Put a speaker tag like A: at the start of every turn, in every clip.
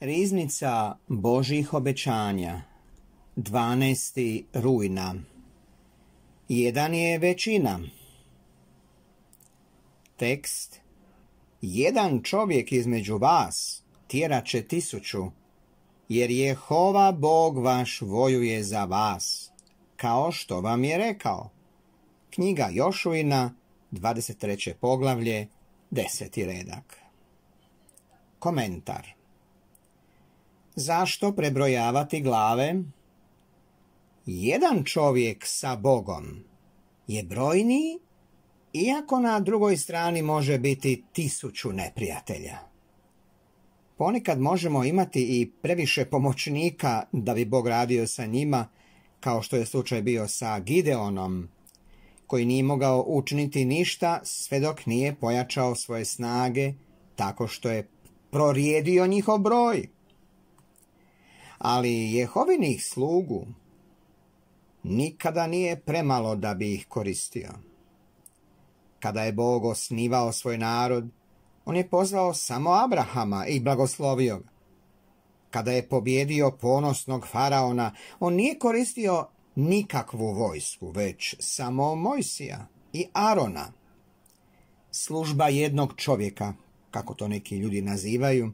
A: Riznica Božih obećanja 12. rujna Jedan je većina Tekst Jedan čovjek između vas tjera će tisuću, jer Jehova Bog vaš vojuje za vas, kao što vam je rekao. Knjiga Jošuina, 23. poglavlje, 10. redak. Komentar Zašto prebrojavati glave? Jedan čovjek sa Bogom je brojniji, iako na drugoj strani može biti tisuću neprijatelja. Ponekad možemo imati i previše pomoćnika da bi Bog radio sa njima, kao što je slučaj bio sa Gideonom, koji nije mogao učiniti ništa sve dok nije pojačao svoje snage tako što je prorijedio njihov broj ali Jehovinih slugu nikada nije premalo da bi ih koristio. Kada je Bog osnivao svoj narod, on je pozvao samo Abrahama i blagoslovio ga. Kada je pobjedio ponosnog faraona, on nije koristio nikakvu vojsku, već samo Mojsija i Arona. Služba jednog čovjeka, kako to neki ljudi nazivaju,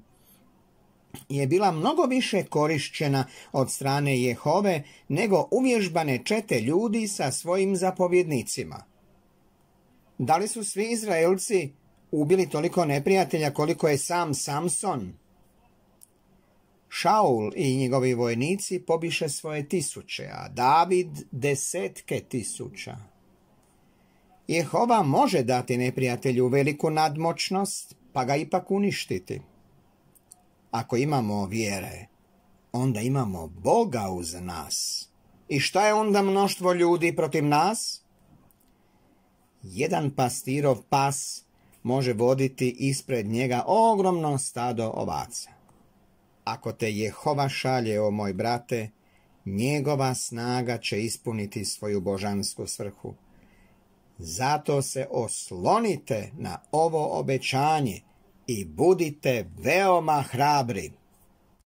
A: je bila mnogo više korišćena od strane Jehove nego uvježbane čete ljudi sa svojim zapovjednicima. Da li su svi Izraelci ubili toliko neprijatelja koliko je sam Samson? Šaul i njegovi vojnici pobiše svoje tisuće, a David desetke tisuća. Jehova može dati neprijatelju veliku nadmoćnost, pa ga ipak uništiti. Ako imamo vjere, onda imamo Boga uz nas. I šta je onda mnoštvo ljudi protiv nas? Jedan pastirov pas može voditi ispred njega ogromno stado ovaca. Ako te Jehova šalje, o moj brate, njegova snaga će ispuniti svoju božansku svrhu. Zato se oslonite na ovo obećanje i budite veoma hrabri.